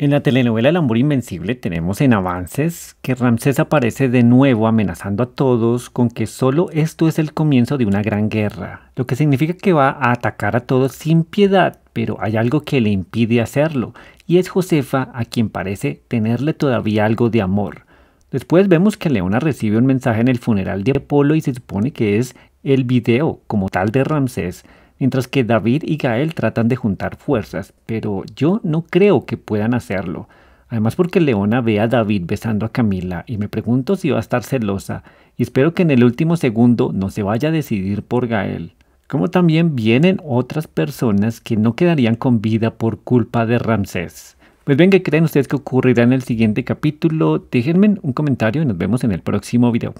En la telenovela El amor invencible tenemos en avances que Ramsés aparece de nuevo amenazando a todos con que solo esto es el comienzo de una gran guerra, lo que significa que va a atacar a todos sin piedad, pero hay algo que le impide hacerlo, y es Josefa a quien parece tenerle todavía algo de amor. Después vemos que Leona recibe un mensaje en el funeral de Apolo y se supone que es el video como tal de Ramsés, mientras que David y Gael tratan de juntar fuerzas, pero yo no creo que puedan hacerlo. Además porque Leona ve a David besando a Camila y me pregunto si va a estar celosa y espero que en el último segundo no se vaya a decidir por Gael. Como también vienen otras personas que no quedarían con vida por culpa de Ramsés. Pues bien, ¿qué creen ustedes que ocurrirá en el siguiente capítulo? Déjenme un comentario y nos vemos en el próximo video.